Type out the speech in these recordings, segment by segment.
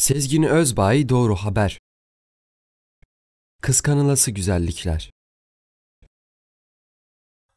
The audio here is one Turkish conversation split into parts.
Sezgin Özbay Doğru Haber Kıskanılası Güzellikler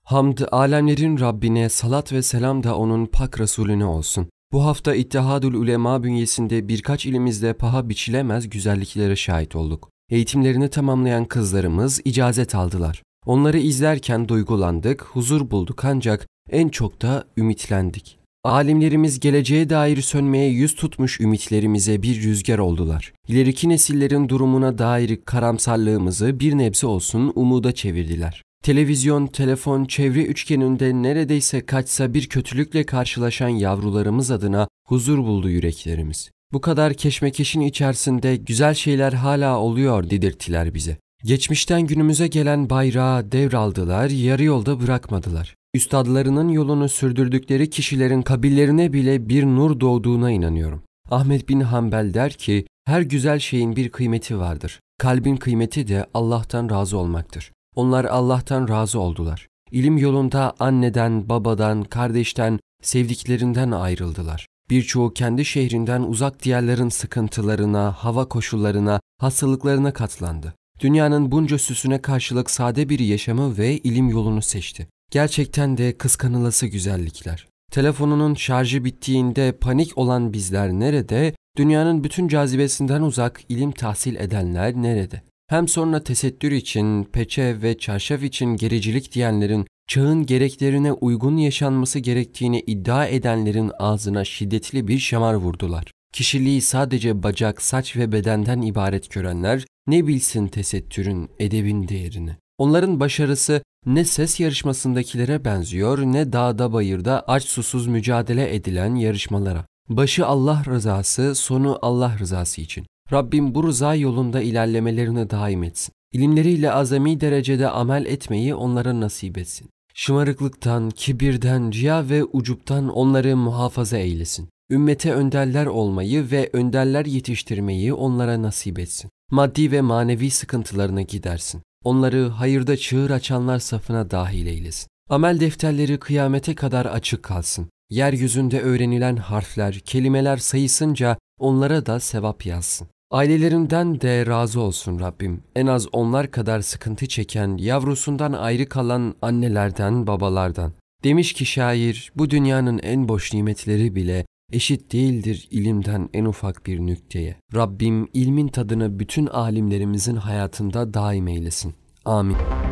Hamd alemlerin Rabbine salat ve selam da onun pak Resulüne olsun. Bu hafta İttihadül Ulema bünyesinde birkaç ilimizde paha biçilemez güzelliklere şahit olduk. Eğitimlerini tamamlayan kızlarımız icazet aldılar. Onları izlerken duygulandık, huzur bulduk ancak en çok da ümitlendik. Alimlerimiz geleceğe dair sönmeye yüz tutmuş ümitlerimize bir rüzgar oldular. İleriki nesillerin durumuna dair karamsarlığımızı bir nebze olsun umuda çevirdiler. Televizyon, telefon, çevre üçgeninde neredeyse kaçsa bir kötülükle karşılaşan yavrularımız adına huzur buldu yüreklerimiz. Bu kadar keşmekeşin içerisinde güzel şeyler hala oluyor dedirttiler bize. Geçmişten günümüze gelen bayrağı devraldılar, yarı yolda bırakmadılar. Üstadlarının yolunu sürdürdükleri kişilerin kabillerine bile bir nur doğduğuna inanıyorum. Ahmet bin Hanbel der ki, her güzel şeyin bir kıymeti vardır. Kalbin kıymeti de Allah'tan razı olmaktır. Onlar Allah'tan razı oldular. İlim yolunda anneden, babadan, kardeşten, sevdiklerinden ayrıldılar. Birçoğu kendi şehrinden uzak diğerlerin sıkıntılarına, hava koşullarına, hastalıklarına katlandı. Dünyanın bunca süsüne karşılık sade bir yaşamı ve ilim yolunu seçti. Gerçekten de kıskanılası güzellikler. Telefonunun şarjı bittiğinde panik olan bizler nerede? Dünyanın bütün cazibesinden uzak ilim tahsil edenler nerede? Hem sonra tesettür için, peçe ve çarşaf için gericilik diyenlerin, çağın gereklerine uygun yaşanması gerektiğini iddia edenlerin ağzına şiddetli bir şamar vurdular. Kişiliği sadece bacak, saç ve bedenden ibaret görenler ne bilsin tesettürün, edebin değerini. Onların başarısı ne ses yarışmasındakilere benziyor ne dağda bayırda aç susuz mücadele edilen yarışmalara. Başı Allah rızası, sonu Allah rızası için. Rabbim bu rıza yolunda ilerlemelerini daim etsin. İlimleriyle azami derecede amel etmeyi onlara nasip etsin. Şımarıklıktan, kibirden, riya ve ucuptan onları muhafaza eylesin. Ümmete önderler olmayı ve önderler yetiştirmeyi onlara nasip etsin. Maddi ve manevi sıkıntılarını gidersin. Onları hayırda çığır açanlar safına dahil eylesin. Amel defterleri kıyamete kadar açık kalsın. Yeryüzünde öğrenilen harfler, kelimeler sayısınca onlara da sevap yazsın. Ailelerinden de razı olsun Rabbim. En az onlar kadar sıkıntı çeken, yavrusundan ayrı kalan annelerden, babalardan. Demiş ki şair, bu dünyanın en boş nimetleri bile Eşit değildir ilimden en ufak bir nükteye. Rabbim ilmin tadını bütün alimlerimizin hayatında daim eylesin. Amin.